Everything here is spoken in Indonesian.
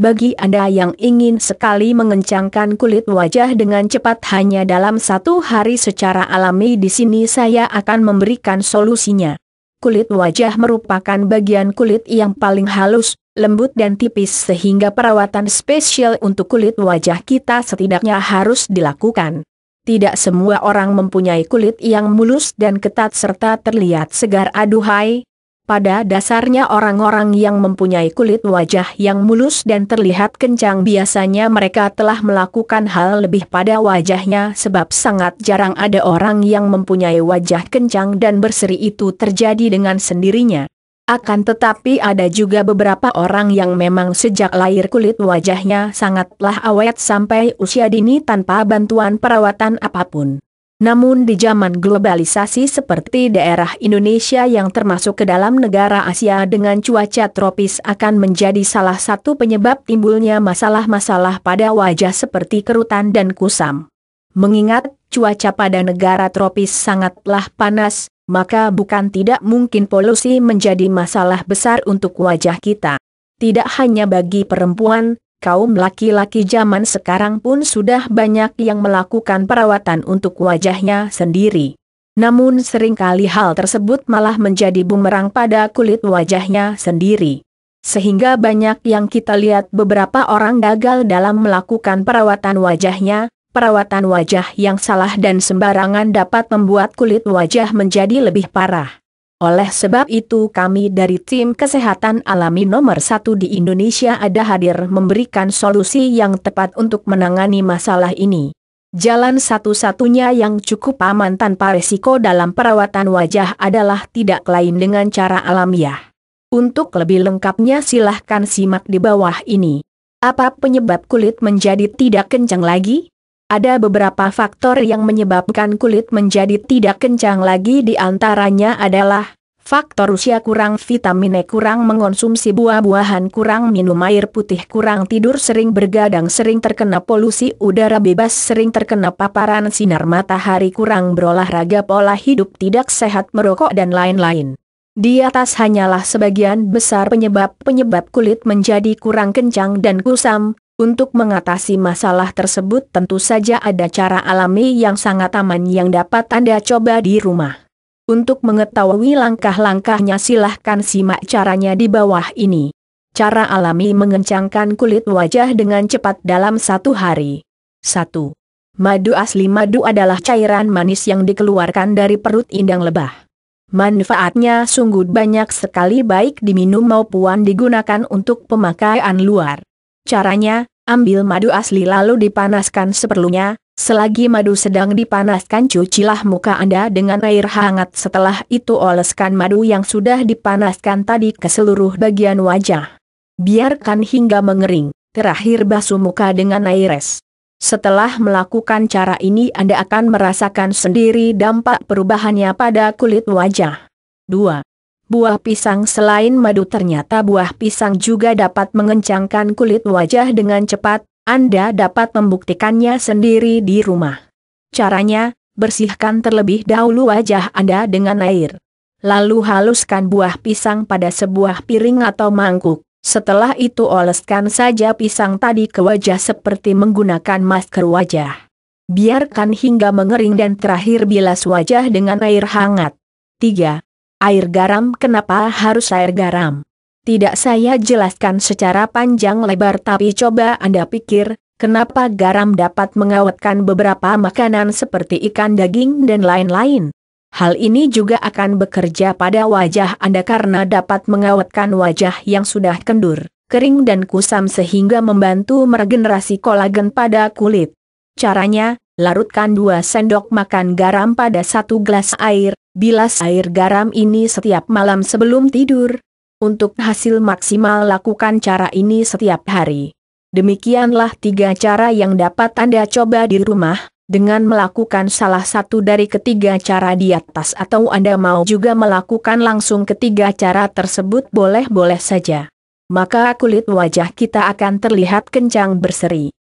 Bagi Anda yang ingin sekali mengencangkan kulit wajah dengan cepat hanya dalam satu hari secara alami di sini saya akan memberikan solusinya. Kulit wajah merupakan bagian kulit yang paling halus, lembut dan tipis sehingga perawatan spesial untuk kulit wajah kita setidaknya harus dilakukan. Tidak semua orang mempunyai kulit yang mulus dan ketat serta terlihat segar aduhai, pada dasarnya orang-orang yang mempunyai kulit wajah yang mulus dan terlihat kencang biasanya mereka telah melakukan hal lebih pada wajahnya sebab sangat jarang ada orang yang mempunyai wajah kencang dan berseri itu terjadi dengan sendirinya. Akan tetapi ada juga beberapa orang yang memang sejak lahir kulit wajahnya sangatlah awet sampai usia dini tanpa bantuan perawatan apapun. Namun di zaman globalisasi seperti daerah Indonesia yang termasuk ke dalam negara Asia dengan cuaca tropis akan menjadi salah satu penyebab timbulnya masalah-masalah pada wajah seperti kerutan dan kusam. Mengingat cuaca pada negara tropis sangatlah panas, maka bukan tidak mungkin polusi menjadi masalah besar untuk wajah kita. Tidak hanya bagi perempuan, kaum laki-laki zaman sekarang pun sudah banyak yang melakukan perawatan untuk wajahnya sendiri. Namun seringkali hal tersebut malah menjadi bumerang pada kulit wajahnya sendiri. Sehingga banyak yang kita lihat beberapa orang gagal dalam melakukan perawatan wajahnya, perawatan wajah yang salah dan sembarangan dapat membuat kulit wajah menjadi lebih parah. Oleh sebab itu kami dari tim kesehatan alami nomor satu di Indonesia ada hadir memberikan solusi yang tepat untuk menangani masalah ini. Jalan satu-satunya yang cukup aman tanpa resiko dalam perawatan wajah adalah tidak lain dengan cara alamiah. Untuk lebih lengkapnya silahkan simak di bawah ini. Apa penyebab kulit menjadi tidak kencang lagi? Ada beberapa faktor yang menyebabkan kulit menjadi tidak kencang lagi di antaranya adalah Faktor usia kurang vitamin E kurang mengonsumsi buah-buahan kurang minum air putih kurang tidur sering bergadang sering terkena polusi udara bebas sering terkena paparan sinar matahari kurang berolahraga pola hidup tidak sehat merokok dan lain-lain. Di atas hanyalah sebagian besar penyebab-penyebab kulit menjadi kurang kencang dan kusam, untuk mengatasi masalah tersebut tentu saja ada cara alami yang sangat aman yang dapat Anda coba di rumah. Untuk mengetahui langkah-langkahnya silahkan simak caranya di bawah ini. Cara alami mengencangkan kulit wajah dengan cepat dalam satu hari. 1. Madu asli madu adalah cairan manis yang dikeluarkan dari perut indang lebah. Manfaatnya sungguh banyak sekali baik diminum maupun digunakan untuk pemakaian luar. Caranya, ambil madu asli lalu dipanaskan seperlunya, Selagi madu sedang dipanaskan cucilah muka Anda dengan air hangat setelah itu oleskan madu yang sudah dipanaskan tadi ke seluruh bagian wajah. Biarkan hingga mengering, terakhir basuh muka dengan air es. Setelah melakukan cara ini Anda akan merasakan sendiri dampak perubahannya pada kulit wajah. 2. Buah pisang selain madu ternyata buah pisang juga dapat mengencangkan kulit wajah dengan cepat, Anda dapat membuktikannya sendiri di rumah. Caranya, bersihkan terlebih dahulu wajah Anda dengan air. Lalu haluskan buah pisang pada sebuah piring atau mangkuk. Setelah itu oleskan saja pisang tadi ke wajah seperti menggunakan masker wajah. Biarkan hingga mengering dan terakhir bilas wajah dengan air hangat. 3. Air garam kenapa harus air garam? Tidak saya jelaskan secara panjang lebar tapi coba Anda pikir, kenapa garam dapat mengawetkan beberapa makanan seperti ikan daging dan lain-lain. Hal ini juga akan bekerja pada wajah Anda karena dapat mengawetkan wajah yang sudah kendur, kering dan kusam sehingga membantu meregenerasi kolagen pada kulit. Caranya, larutkan dua sendok makan garam pada satu gelas air, bilas air garam ini setiap malam sebelum tidur. Untuk hasil maksimal lakukan cara ini setiap hari. Demikianlah tiga cara yang dapat Anda coba di rumah, dengan melakukan salah satu dari ketiga cara di atas atau Anda mau juga melakukan langsung ketiga cara tersebut boleh-boleh saja. Maka kulit wajah kita akan terlihat kencang berseri.